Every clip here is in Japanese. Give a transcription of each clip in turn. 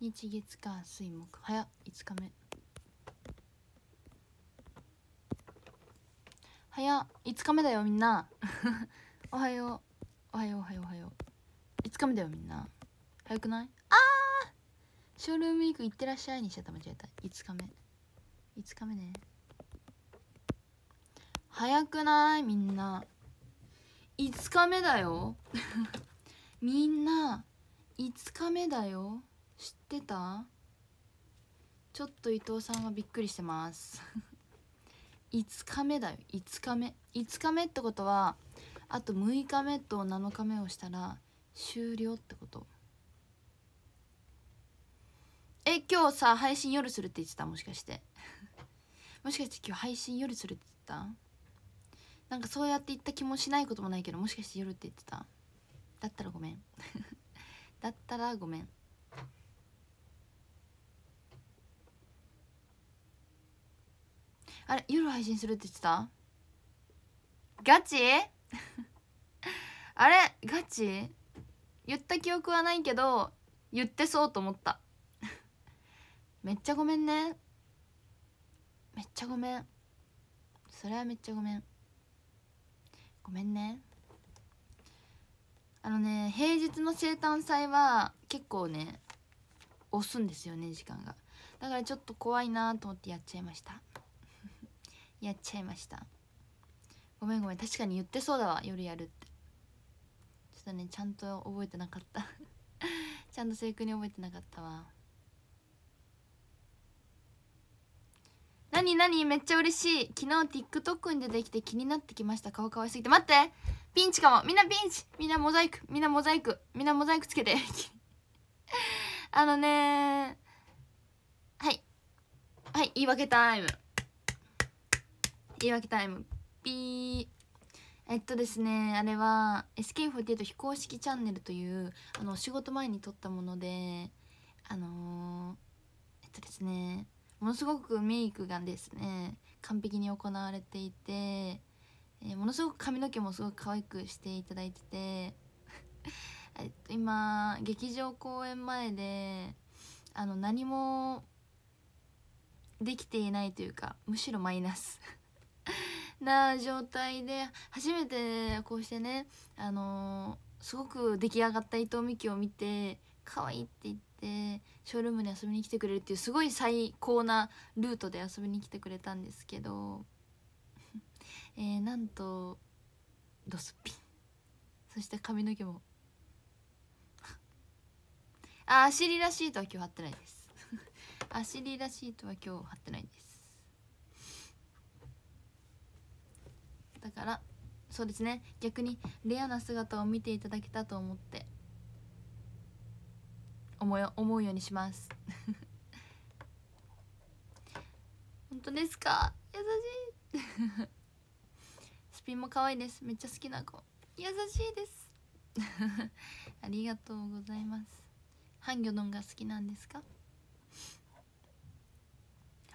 日月火水木早5日目早5日目だよみんな おはようおはようおはようおはよう5日目だよみんな早くないあーショールームウィーク行ってらっしゃいにしちゃった間違えた5日目5日目ね早くないみんな5日目だよ みんな5日目だよ知ってたちょっと伊藤さんはびっくりしてます5 日目だよ5日目5日目ってことはあと6日目と7日目をしたら終了ってことえ今日さ配信夜するって言ってたもしかして もしかして今日配信夜するって言ってたなんかそうやって言った気もしないこともないけどもしかして夜って言ってただったらごめん だったらごめんあれ夜配信するって言ってたガチ あれガチ言った記憶はないけど言ってそうと思った めっちゃごめんねめっちゃごめんそれはめっちゃごめんごめんねあのね平日の生誕祭は結構ね押すんですよね時間がだからちょっと怖いなと思ってやっちゃいましたやっちゃいましたごめんごめん確かに言ってそうだわ夜やるってちょっとねちゃんと覚えてなかった ちゃんと正確に覚えてなかったわ何何めっちゃ嬉しい昨日 TikTok に出てきて気になってきました顔かわいすぎて待ってピンチかもみんなピンチみんなモザイクみんなモザイクみんなモザイクつけて あのねはいはい言い訳タイム言い訳タイムピーえっとですねあれは SK48 非公式チャンネルというあの仕事前に撮ったものであのー、えっとですねものすごくメイクがですね完璧に行われていて、えー、ものすごく髪の毛もすごく可愛くしていただいてて えっと今劇場公演前であの何もできていないというかむしろマイナス な状態で初めてこうしてねあのー、すごく出来上がった伊藤美希を見て可愛いって言ってショールームに遊びに来てくれるっていうすごい最高なルートで遊びに来てくれたんですけど えー、なんとドスピンそして髪の毛も あアシリラシートは今日貼ってないですアシリラシートは今日貼ってないですからそうですね逆にレアな姿を見ていただけたと思って思い思うようにします 本当ですか優しいスピンも可愛いですめっちゃ好きな子優しいです ありがとうございますハンギョドンが好きなんですか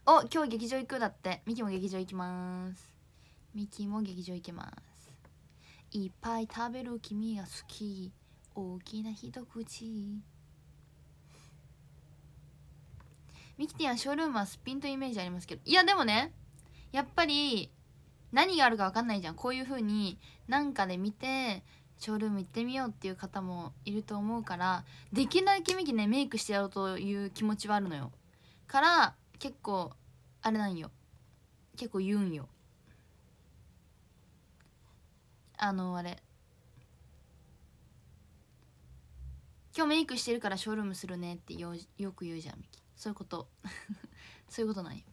お今日劇場行くだってミキも劇場行きますミキも劇場行きますいっぱい食べる君が好き大きな一口ミキティはショールームはすっぴんというイメージありますけどいやでもねやっぱり何があるか分かんないじゃんこういうふうに何かで見てショールーム行ってみようっていう方もいると思うからできるだけミキねメイクしてやろうという気持ちはあるのよから結構あれなんよ結構言うんよあのあれ今日メイクしてるからショールームするねってよよく言うじゃんミキそういうこと そういうことなんよ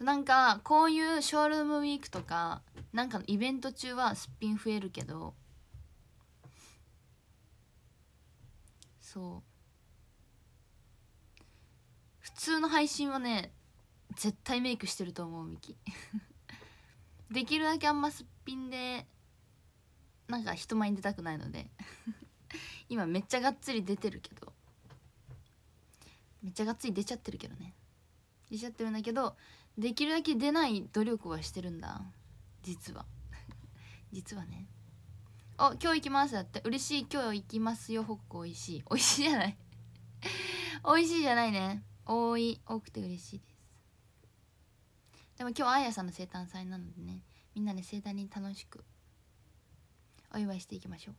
なんかこういうショールームウィークとかなんかのイベント中はすっぴん増えるけどそう普通の配信はね絶対メイクしてると思うミキ できるだけあんますっ品でなんか人前に出たくないので 今めっちゃがっつり出てるけどめっちゃがっつり出ちゃってるけどね出ちゃってるんだけどできるだけ出ない努力はしてるんだ実は 実はねお今日行きますだって嬉しい今日行きますよほっこおいしいおいしいじゃないおい しいじゃないね多い多くて嬉しいですでも今日あやさんの生誕祭なのでねみんなで盛大に楽しくお祝いしていきましょ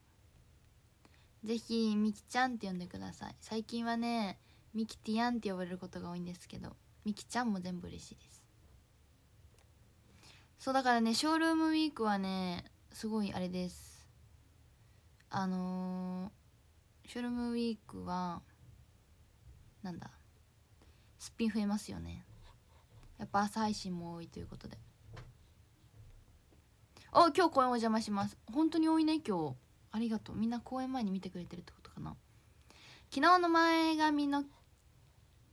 うぜひみきちゃんって呼んでください最近はねみきィアンって呼ばれることが多いんですけどみきちゃんも全部嬉しいですそうだからねショールームウィークはねすごいあれですあのー、ショールームウィークはなんだすっぴん増えますよねやっぱ朝配信も多いということであ今日公演お邪魔します本当に多いね今日ありがとうみんな公演前に見てくれてるってことかな昨日の前髪の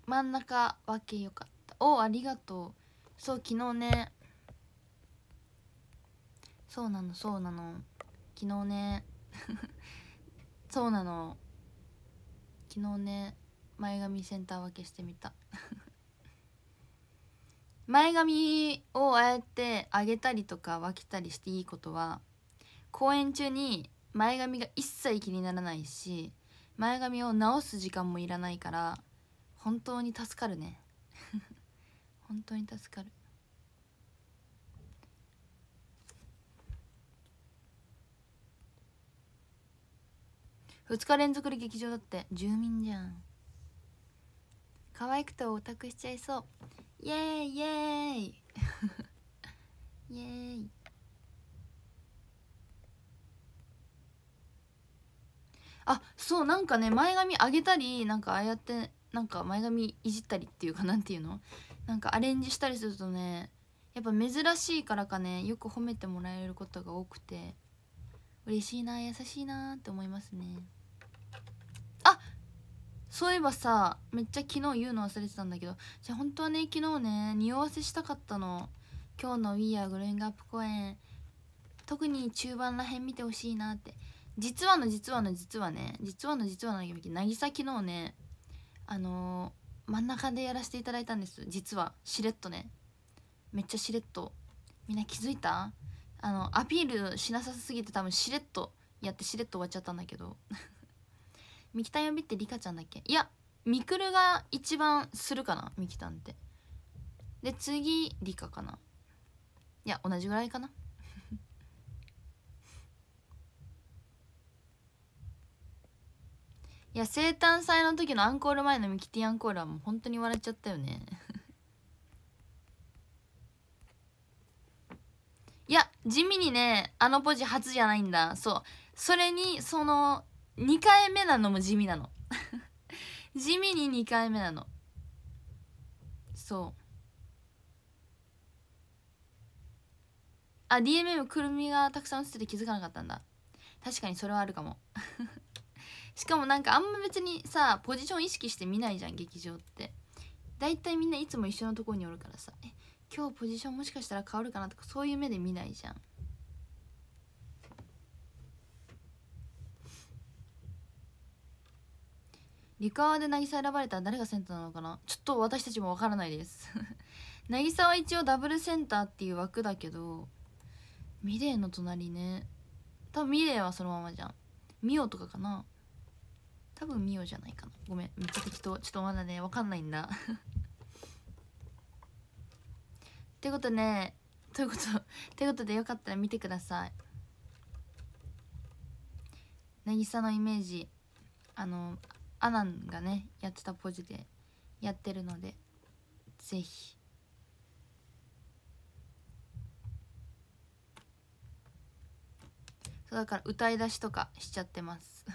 真ん中分けよかったおありがとうそう昨日ねそうなのそうなの昨日ね そうなの昨日ね前髪センター分けしてみた前髪をああやって上げたりとか分けたりしていいことは公演中に前髪が一切気にならないし前髪を直す時間もいらないから本当に助かるね 本当に助かる2日連続で劇場だって住民じゃん可愛くてオタクしちゃいそうイエーイイエーイ イエーイあそうなんかね前髪上げたりなんかああやってなんか前髪いじったりっていうかなんていうのなんかアレンジしたりするとねやっぱ珍しいからかねよく褒めてもらえることが多くて嬉しいな優しいなって思いますね。そういえばさめっちゃ昨日言うの忘れてたんだけどじゃあ本当はね昨日ね匂わせしたかったの今日の「We Are Growing Up 公演」特に中盤らへん見てほしいなって実はの実はの実はね実はの実はの渚昨日ねあのー、真ん中でやらせていただいたんです実はしれっとねめっちゃしれっとみんな気づいたあのアピールしなさすぎて多分しれっとやってしれっと終わっちゃったんだけどミキタン呼びってリカちゃんだっけいやミクルが一番するかなミキタンってで次リカかないや同じぐらいかないや生誕祭の時のアンコール前のミキティアンコールはもう本当に笑っちゃったよねいや地味にねあのポジ初じゃないんだそうそれにその2回目なのも地味なの 地味に2回目なのそうあ DMM くるみがたくさん映ってて気づかなかったんだ確かにそれはあるかも しかもなんかあんま別にさポジション意識して見ないじゃん劇場って大体みんないつも一緒のところにおるからさえ今日ポジションもしかしたら変わるかなとかそういう目で見ないじゃん陸泡で渚選ばれたら誰がセンターなのかなちょっと私たちもわからないです 渚は一応ダブルセンターっていう枠だけどミレイの隣ね多分ミレイはそのままじゃんミオとかかな多分ミオじゃないかなごめんめっちゃ適当ちょっとまだねわかんないんだ ってことねということっいうことでよかったら見てください渚のイメージあのアナンがねやってたポジでやってるのでぜひそうだから歌い出しとかしちゃってます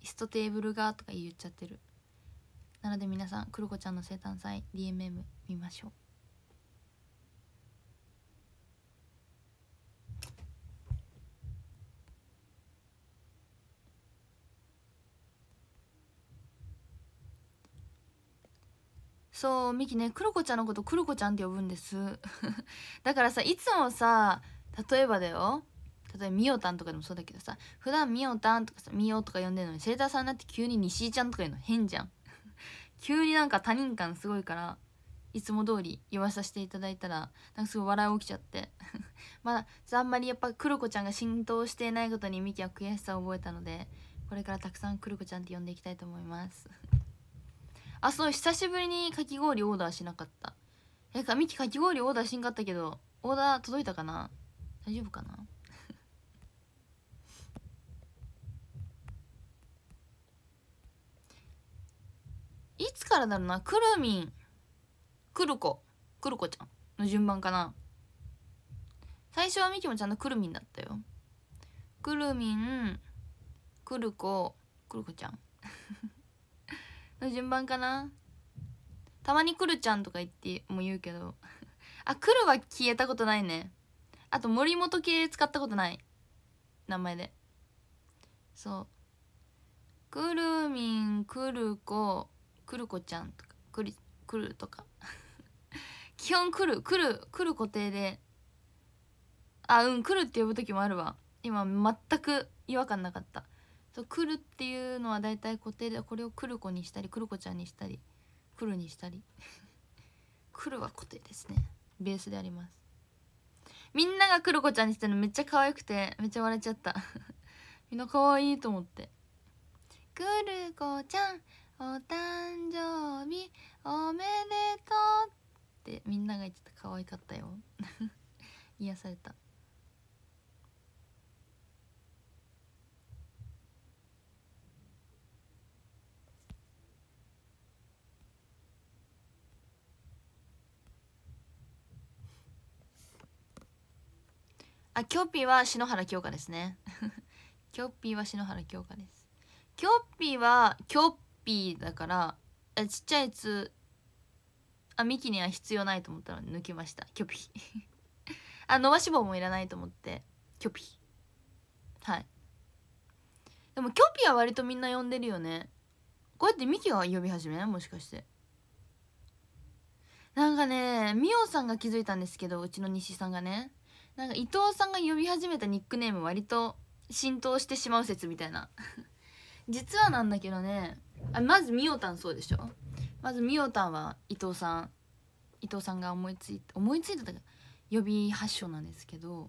椅子とテーブルがとか言っちゃってるなので皆さんくるこちゃんの生誕祭 DMM 見ましょうそうミキねクロコちゃんのことクロコちゃんって呼ぶんです だからさいつもさ例えばだよ例えばみおたんとかでもそうだけどさ普段みおたんとかさみおとか呼んでるのにセーターさんになって急に西井ちゃんとか言うの変じゃん 急になんか他人感すごいからいつも通り言わさせていただいたらなんかすごい笑い起きちゃって まだあんまりやっぱクロコちゃんが浸透していないことにミキは悔しさを覚えたのでこれからたくさんクロコちゃんって呼んでいきたいと思いますあそう久しぶりにかき氷オーダーしなかったえかみきかき氷オーダーしんかったけどオーダー届いたかな大丈夫かな いつからだろうなくるみんくるこくるこちゃんの順番かな最初はみきもちゃんとくるみんだったよくるみんくるこくるこちゃんの順番かなたまにくるちゃんとか言っても言うけどあくるは消えたことないねあと森本系使ったことない名前でそうくるみんくるこくるこちゃんとかくりくるとか 基本くるくるくる固定であうんくるって呼ぶ時もあるわ今全く違和感なかったそう「来る」っていうのは大体固定でこれを「来る子」にしたり「来る子ちゃん」にしたり「来る」にしたり「来る」は固定ですねベースでありますみんながくる子ちゃんにしてるのめっちゃ可愛くてめっちゃ笑っちゃった みんな可愛いと思ってくる子ちゃんお誕生日おめでとうってみんなが言ってた可愛かったよ 癒されたあキョッピーは篠原京香ですね キョッピーは篠原京香ですキョッピーはキョッピーだからちっちゃいやつあミキには必要ないと思ったので抜きましたキョピー あ伸ばし棒もいらないと思ってキョピーはいでもキョピーは割とみんな呼んでるよねこうやってミキが呼び始めないもしかしてなんかねみおさんが気づいたんですけどうちの西さんがねなんか伊藤さんが呼び始めたニックネーム割と浸透してしまう説みたいな 実はなんだけどねあまずみおたんそうでしょまずみおたんは伊藤さん伊藤さんが思いつい思いついたか呼び発祥なんですけど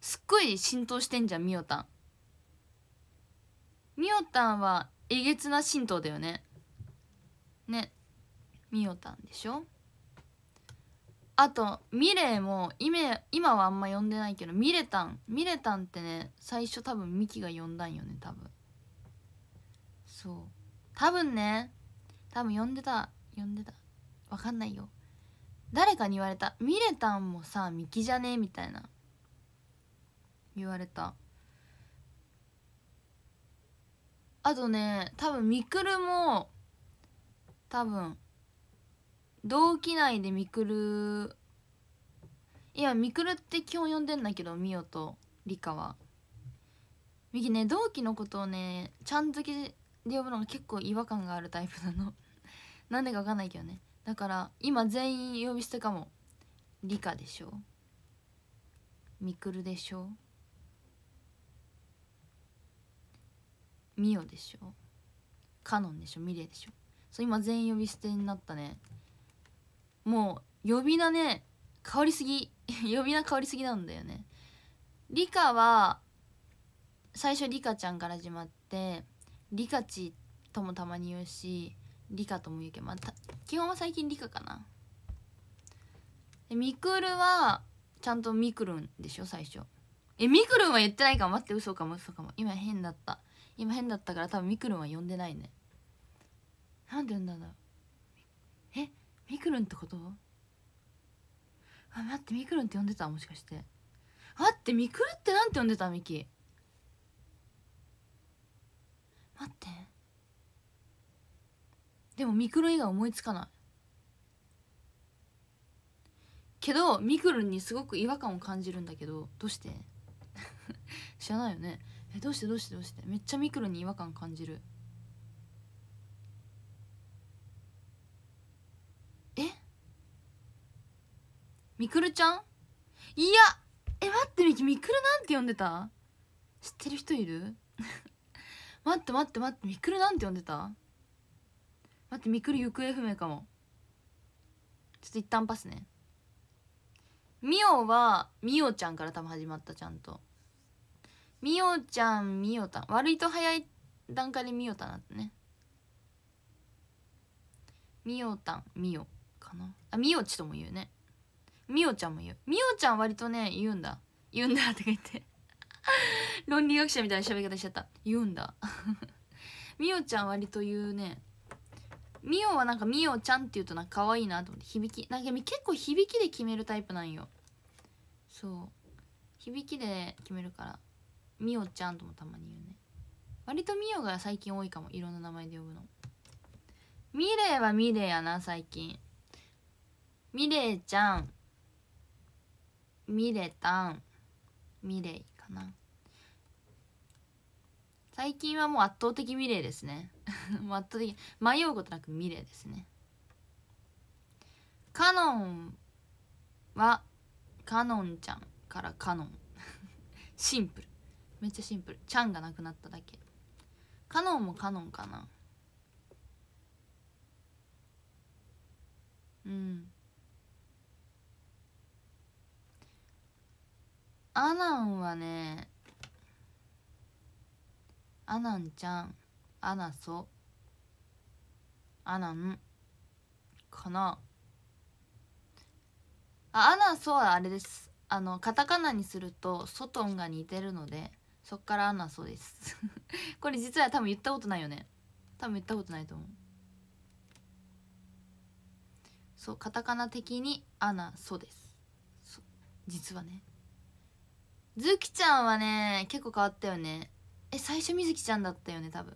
すっごい浸透してんじゃんみおたんみおたんはえげつな神道だよねねみおたんでしょあとミレーも今はあんま呼んでないけどミレタンミレタンってね最初多分ミキが呼んだんよね多分そう多分ね多分呼んでた呼んでたわかんないよ誰かに言われた「ミレタンもさミキじゃねみたいな言われたあとね多分ミクルも多分同期内でみくるいやみくるって基本呼んでんだけどみおとりかはみきね同期のことをねちゃん付けで呼ぶのが結構違和感があるタイプなの なんでか分かんないけどねだから今全員呼び捨てかもりかでしょみくるでしょみおでしょかのんでしょみれいでしょそう今全員呼び捨てになったねもう呼び名ね変わりすぎ 呼び名変わりすぎなんだよねリカは最初リカちゃんから始まってリカチともたまに言うしリカとも言うけど、また基本は最近リカかなでミクルはちゃんとミクルンでしょ最初えミクルンは言ってないかも待って嘘かも嘘かも今変だった今変だったから多分ミクルンは呼んでないねなんで呼んだんだろうミクるンってことあ待ってみくるんって呼んでたもしかして待ってみくるってなんて呼んでたみき待ってでもみくるん以外思いつかないけどみくるんにすごく違和感を感じるんだけどどうして 知らないよねえどうしてどうしてどうしてめっちゃみくるんに違和感感じるみくるちゃんいやえ待ってみきみくるなんて呼んでた知ってる人いる 待って待って待ってみくるなんて呼んでた待ってみくる行方不明かもちょっと一旦パスねみおはみおちゃんから多分始まったちゃんとみおちゃんみおたん悪いと早い段階でみおたなってねみおたんみおかなあみおちとも言うねみおちゃんも言うみおちゃん割とね言うんだ言うんだ とか言って論理学者みたいな喋り方しちゃった言うんだみお ちゃん割と言うねみおはなんかみおちゃんって言うとなんか可愛いなと思って響きなんか結構響きで決めるタイプなんよそう響きで決めるからみおちゃんともたまに言うね割とみおが最近多いかもいろんな名前で呼ぶのミレイはミレイやな最近ミレイちゃんミレタンミレイかな最近はもう圧倒的ミレイですね 圧倒的迷うことなくミレイですねカノンはカノンちゃんからカノン シンプルめっちゃシンプルちゃんがなくなっただけカノンもカノンかなうんアナンはねアナンちゃんアナソアナンかなあアナソはあれですあのカタカナにするとソトンが似てるのでそっからアナソです これ実は多分言ったことないよね多分言ったことないと思うそうカタカナ的にアナソです実はねずきちゃんはね結構変わったよねえ最初みずきちゃんだったよね多分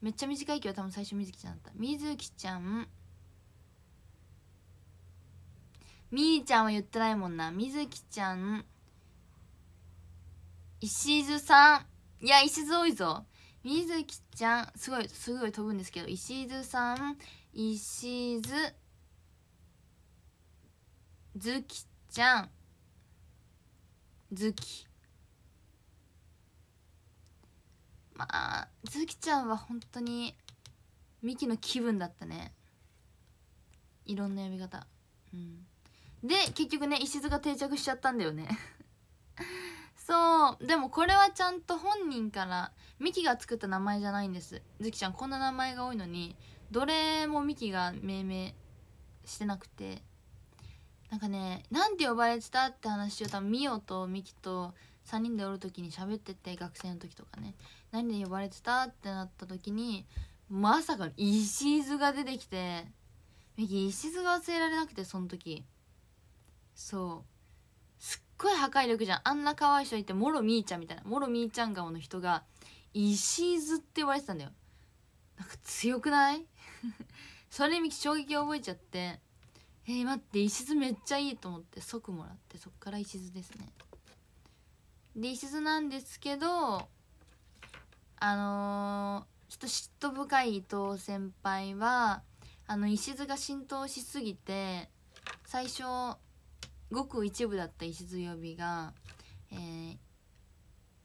めっちゃ短いけど多分最初みずきちゃんだったみずきちゃんみーちゃんは言ってないもんなみずきちゃん石津さんいや石津多いぞみずきちゃんすごいすごい飛ぶんですけど石津さん石津ずきちゃんズキまあズキちゃんは本当にミキの気分だったねいろんな呼び方うんで結局ね石津が定着しちゃったんだよね そうでもこれはちゃんと本人からミキが作った名前じゃないんですズキちゃんこんな名前が多いのにどれもミキが命名してなくてなんかねなんて呼ばれてたって話を多分ミオとミキと3人でおる時に喋ってて学生の時とかね何で呼ばれてたってなった時にまさか石津が出てきてミキ石津が忘れられなくてその時そうすっごい破壊力じゃんあんな可愛い人いてもろみーちゃんみたいなもろみーちゃん顔の人が石津って呼ばれてたんだよなんか強くない それミキ衝撃を覚えちゃってえー、待って石津めっちゃいいと思って即もらってそっから石津ですねで石津なんですけどあのー、ちょっと嫉妬深い伊藤先輩はあの石津が浸透しすぎて最初ごく一部だった石津呼びが、えー、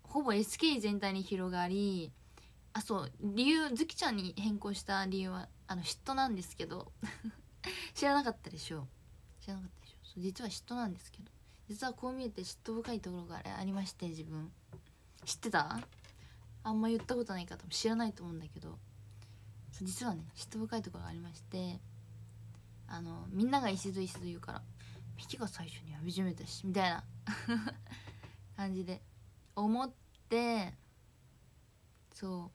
ほぼ SK 全体に広がりあそう理由ずきちゃんに変更した理由はあの嫉妬なんですけど知らなかったでしょ知らなかったでしょそう実は嫉妬なんですけど実はこう見えて嫉妬深いところがありまして自分知ってたあんま言ったことない方も知らないと思うんだけど実はね嫉妬深いところがありましてあのみんなが石度石度言うからミキが最初に呼びめたしみたいな 感じで思ってそうも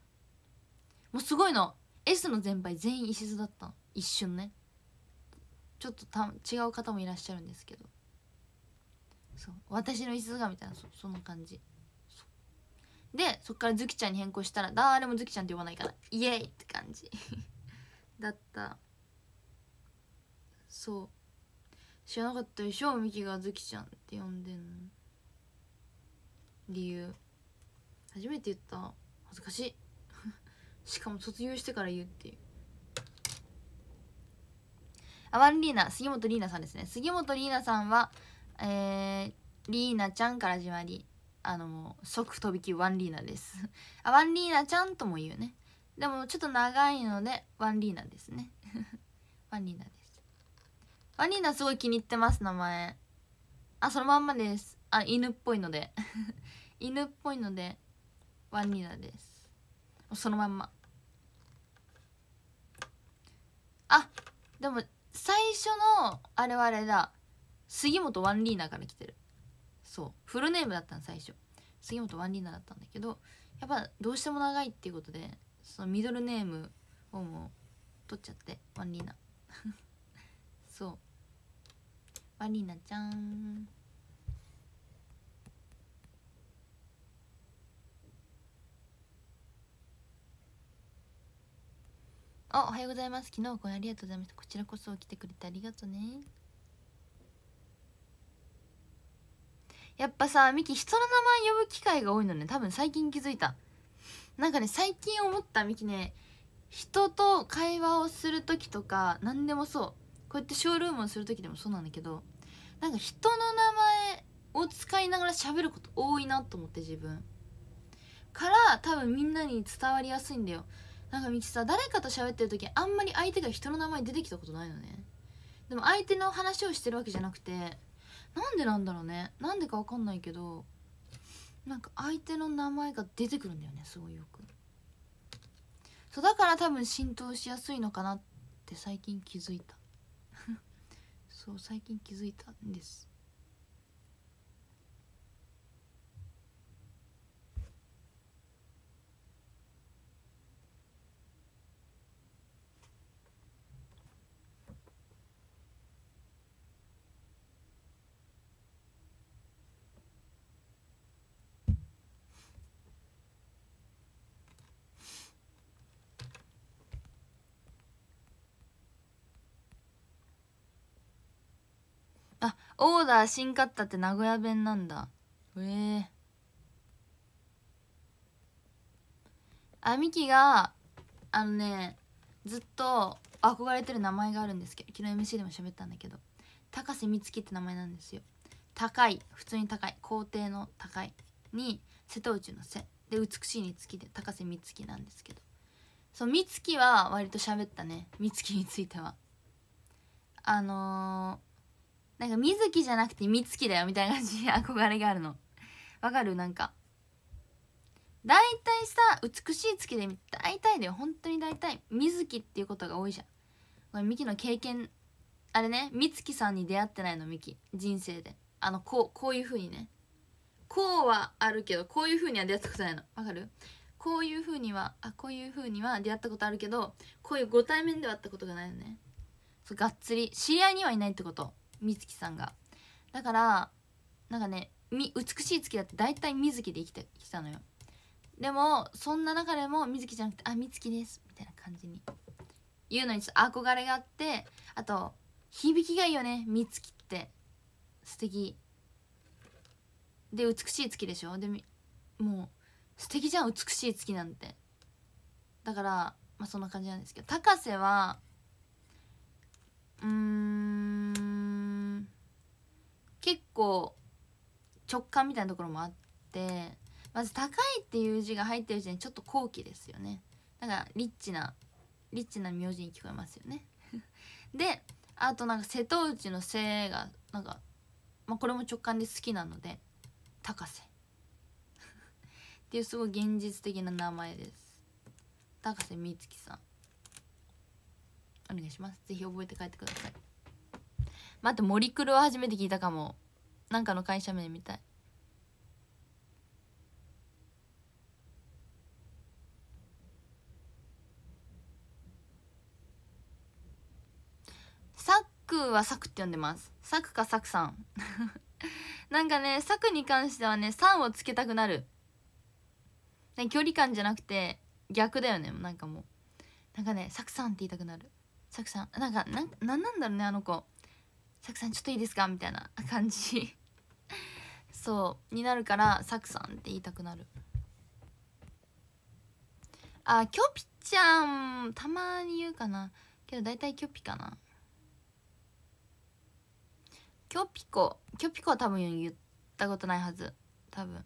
うすごいの S の全敗全員石だったの一瞬ねちょっとた違う方もいらっしゃるんですけどそう私の椅子がみたいなそそんな感じでそっからズキちゃんに変更したら誰もズキちゃんって呼ばないからイエーイって感じ だったそう知らなかったでしょミキがズキちゃんって呼んでんの理由初めて言った恥ずかしい しかも卒業してから言うっていうアワンリーナ杉本里奈さんですね杉本里奈さんはえー、リーナちゃんから始まりあの即飛び級ワンリーナですあワンリーナちゃんとも言うねでもちょっと長いのでワンリーナですね ワンリーナですワンリーナすごい気に入ってます名前あそのまんまですあ犬っぽいので 犬っぽいのでワンリーナですそのまんまあでも最初のあれはあれだ杉本ワンリーナから来てるそうフルネームだったの最初杉本ワンリーナだったんだけどやっぱどうしても長いっていうことでそのミドルネームをもう取っちゃってワンリーナ そうワンリーナちゃんあおはようございます昨日これありがとうございましたこちらこそ来てくれてありがとうねやっぱさミキ人の名前呼ぶ機会が多いのね多分最近気づいたなんかね最近思ったミキね人と会話をする時とか何でもそうこうやってショールームをする時でもそうなんだけどなんか人の名前を使いながら喋ること多いなと思って自分から多分みんなに伝わりやすいんだよなんかみちさ誰かと喋ってる時あんまり相手が人の名前出てきたことないのねでも相手の話をしてるわけじゃなくてなんでなんだろうねなんでか分かんないけどなんか相手の名前が出てくるんだよねすごいよくそうだから多分浸透しやすいのかなって最近気づいた そう最近気づいたんですあオーダー新買ったって名古屋弁なんだへえあみきがあのねずっと憧れてる名前があるんですけど昨日 MC でも喋ったんだけど高瀬美月って名前なんですよ高い普通に高い皇帝の高いに瀬戸内の「瀬」で美しいに月で高瀬美月なんですけどそう美月は割と喋ったね美月についてはあのなんか水木じゃなくてつ月だよみたいな感じに 憧れがあるのわかるなんか大体さ美しい月で大体だよ本当に大体水木っていうことが多いじゃんこれミキの経験あれねつ月さんに出会ってないのミキ人生であのこうこういう風にねこうはあるけどこういう風には出会ったことないのわかるこういう風にはあこういう風には出会ったことあるけどこういうご対面ではあったことがないのねそうがっつり知り合いにはいないってこと美月さんがだからなんかね美しい月だって大体美月で生きてきたのよでもそんな中でも美月じゃなくて「あ美月です」みたいな感じに言うのにちょっと憧れがあってあと響きがいいよね美月って素敵で美しい月でしょでもう素敵じゃん美しい月なんてだからまあそんな感じなんですけど高瀬はうーん結構直感みたいなところもあってまず「高い」っていう字が入ってる時点でちょっと高貴ですよねだからリッチなリッチな名字に聞こえますよね であとなんか瀬戸内の「せ」がなんか、まあ、これも直感で好きなので「高瀬」っていうすごい現実的な名前です高瀬美月さんお願いします是非覚えて帰ってください待ってク黒は初めて聞いたかもなんかの会社名みたいサックはサクって呼んでますサクかサクさん なんかねサクに関してはね「さん」をつけたくなる、ね、距離感じゃなくて逆だよねなんかもうなんかね「サクさん」って言いたくなるサクさんなんかなんなんなんだろうねあの子サクさんちょっといいですかみたいな 感じそうになるからサクさんって言いたくなるあキョピちゃんたまに言うかなけど大体キョピかなキョピコキョピコは多分言ったことないはず多分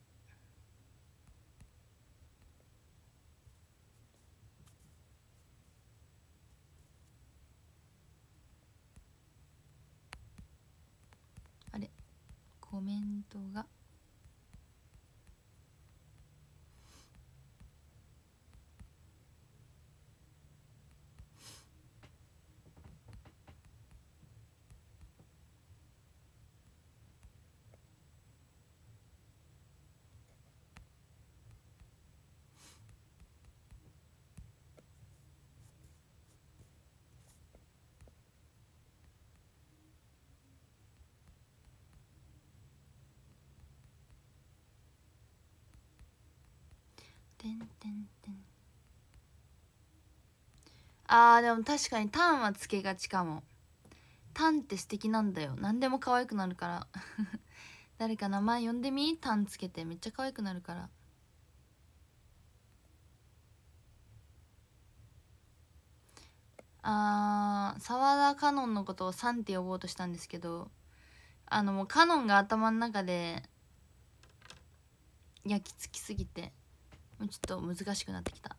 コメントがてんてんてんあーでも確かにタンはつけがちかもタンって素敵なんだよ何でも可愛くなるから 誰か名前呼んでみタンつけてめっちゃ可愛くなるからあー沢田香音のことをさん」って呼ぼうとしたんですけどあのもうかのんが頭の中で焼き付きすぎてもうちょっと難しくなってきた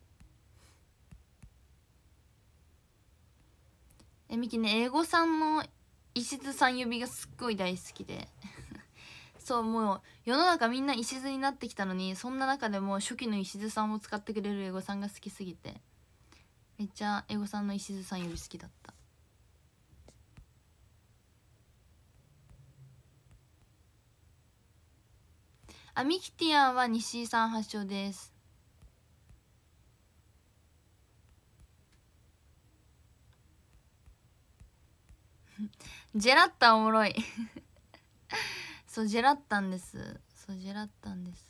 えみきね英語さんの石津さん指がすっごい大好きで そうもう世の中みんな石津になってきたのにそんな中でも初期の石津さんを使ってくれる英語さんが好きすぎてめっちゃ英語さんの石津さん指好きだったアミキティアンは西井さん発祥です ジェラッタおもろい そうジェラッタンですそうジェラッタンです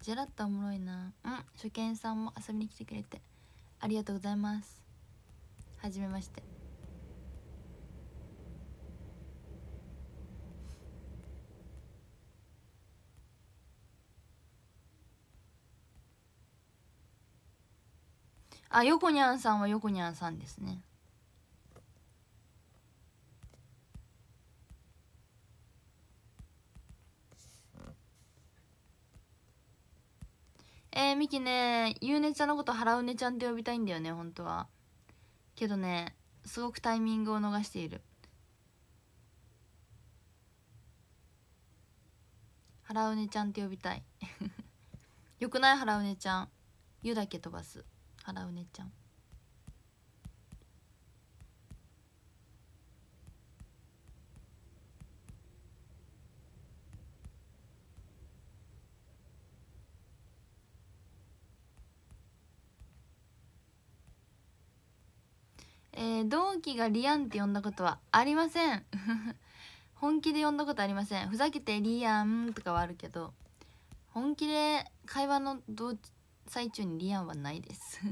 ジェラッタおもろいなうん初見さんも遊びに来てくれてありがとうございますはじめましてあよこにゃんさんはよこにゃんさんですねえー、ミキね、ゆうねちゃんのこと、はらうねちゃんって呼びたいんだよね、本当は。けどね、すごくタイミングを逃している。はらうねちゃんって呼びたい。よくないはらうねちゃん。ゆだけ飛ばす。払うねちゃんえ同期がリアンって呼んだことはありません 本気で呼んだことありませんふざけてリアンとかはあるけど本気で会話のど最中にリアンはないです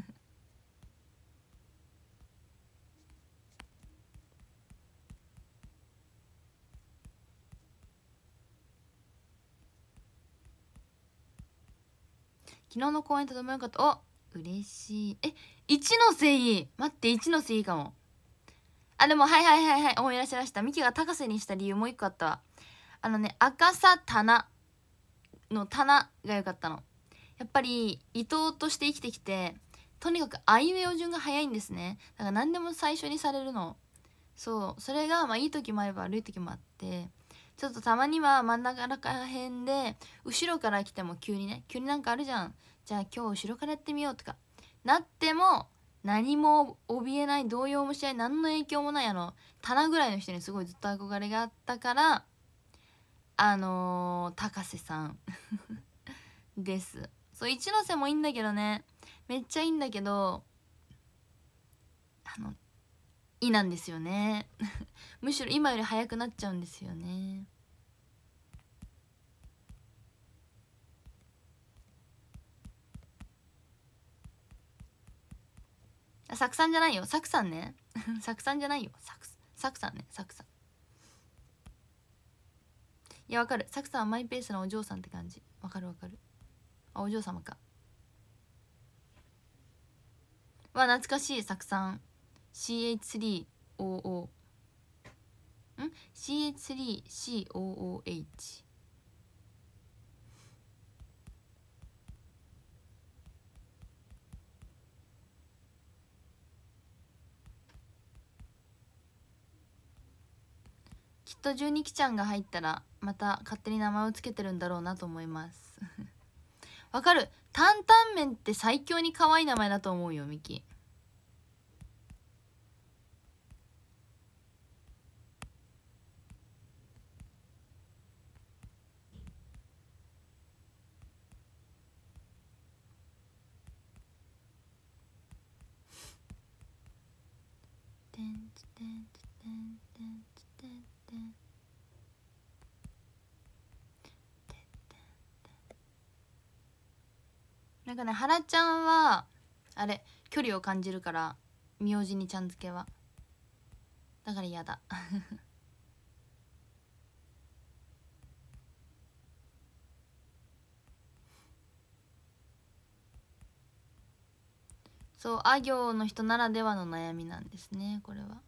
昨日の公演とてもよかったお嬉しいえ一ノ瀬いい待って一ノ瀬いいかもあでもはいはいはいはい思い出しましたミキが高瀬にした理由もう一個あったわあのね赤さ棚の棚が良かったのやっぱり伊藤として生きてきてとにかくあいうえお順が早いんですねだから何でも最初にされるのそうそれがまあいい時もあれば悪い時もあってちょっとたまには真ん中ら辺で後ろから来ても急にね急になんかあるじゃんじゃあ今日後ろからやってみようとかなっても何も怯えない動揺もしない何の影響もないあの棚ぐらいの人にすごいずっと憧れがあったからあのー、高瀬さん です。そう一ノ瀬もいいんだけどねめっちゃいいんだけどあのいなんですよね むしろ今より早くなっちゃうんですよねあサクさんじゃないよサクさんねサクさんじゃないよサクサクさんねサクさんいやわかるサクさんはマイペースなお嬢さんって感じわかるわかるあお嬢様かは懐かしい酢酸 CH3OO ん ?CH3COOH きっと十二期ちゃんが入ったらまた勝手に名前を付けてるんだろうなと思いますわかる担々麺って最強に可愛い名前だと思うよミキなんかねはらちゃんはあれ距離を感じるから名字にちゃん付けはだから嫌だ そうあ行の人ならではの悩みなんですねこれは。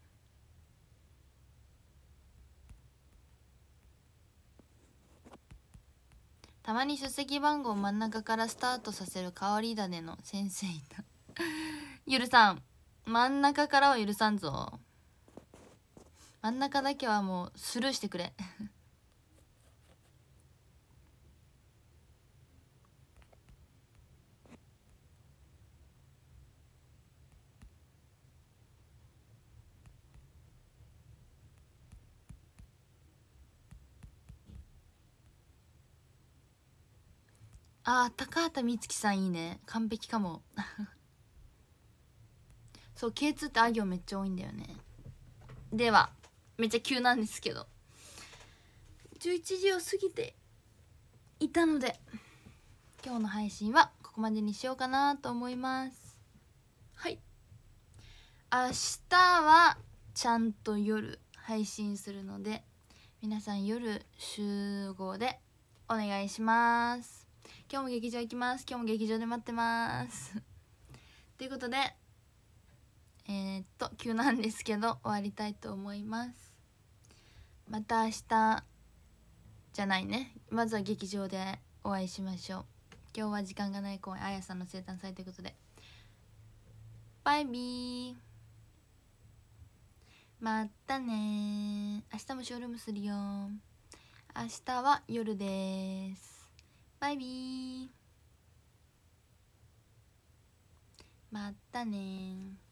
たまに出席番号真ん中からスタートさせる変わり種の先生いた許 さん真ん中からは許さんぞ真ん中だけはもうスルーしてくれあ高畑充希さんいいね完璧かも そう K2 ってあ行めっちゃ多いんだよねではめっちゃ急なんですけど11時を過ぎていたので今日の配信はここまでにしようかなと思いますはい明日はちゃんと夜配信するので皆さん夜集合でお願いします今日も劇場行きます今日も劇場で待ってます ということでえー、っと急なんですけど終わりたいと思いますまた明日じゃないねまずは劇場でお会いしましょう今日は時間がない公演あやさんの生誕祭ということでバイビーまたね明日もショールームするよ明日は夜ですバイビーまったね